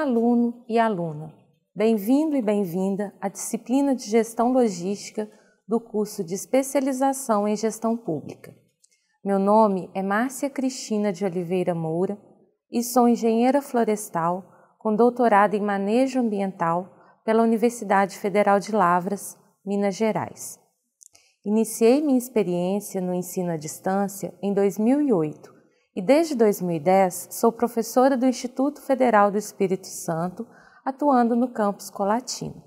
aluno e aluna. Bem-vindo e bem-vinda à disciplina de Gestão Logística do curso de Especialização em Gestão Pública. Meu nome é Márcia Cristina de Oliveira Moura e sou engenheira florestal com doutorado em Manejo Ambiental pela Universidade Federal de Lavras, Minas Gerais. Iniciei minha experiência no ensino à distância em 2008 e desde 2010 sou professora do Instituto Federal do Espírito Santo, atuando no campus Colatino.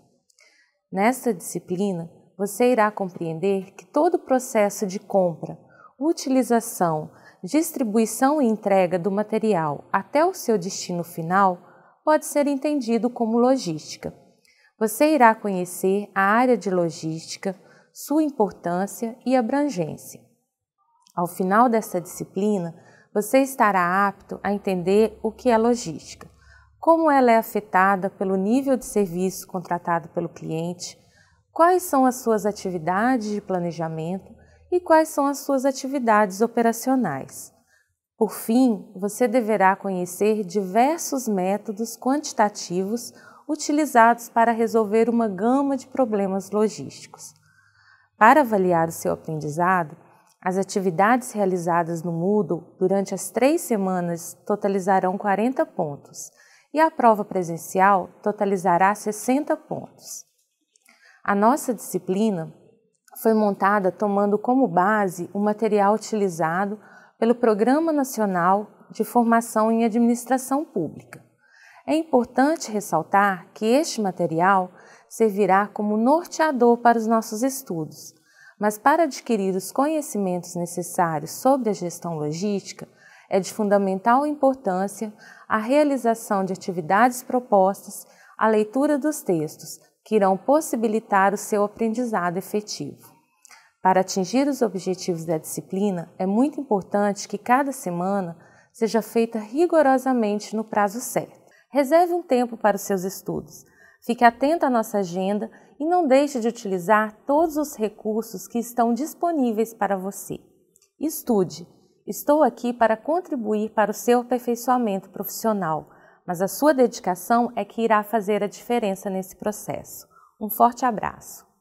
Nesta disciplina, você irá compreender que todo o processo de compra, utilização, distribuição e entrega do material até o seu destino final pode ser entendido como logística. Você irá conhecer a área de logística, sua importância e abrangência. Ao final desta disciplina, você estará apto a entender o que é logística, como ela é afetada pelo nível de serviço contratado pelo cliente, quais são as suas atividades de planejamento e quais são as suas atividades operacionais. Por fim, você deverá conhecer diversos métodos quantitativos utilizados para resolver uma gama de problemas logísticos. Para avaliar o seu aprendizado, as atividades realizadas no Moodle durante as três semanas totalizarão 40 pontos e a prova presencial totalizará 60 pontos. A nossa disciplina foi montada tomando como base o material utilizado pelo Programa Nacional de Formação em Administração Pública. É importante ressaltar que este material servirá como norteador para os nossos estudos mas para adquirir os conhecimentos necessários sobre a gestão logística, é de fundamental importância a realização de atividades propostas, a leitura dos textos, que irão possibilitar o seu aprendizado efetivo. Para atingir os objetivos da disciplina, é muito importante que cada semana seja feita rigorosamente no prazo certo. Reserve um tempo para os seus estudos, Fique atento à nossa agenda e não deixe de utilizar todos os recursos que estão disponíveis para você. Estude. Estou aqui para contribuir para o seu aperfeiçoamento profissional, mas a sua dedicação é que irá fazer a diferença nesse processo. Um forte abraço!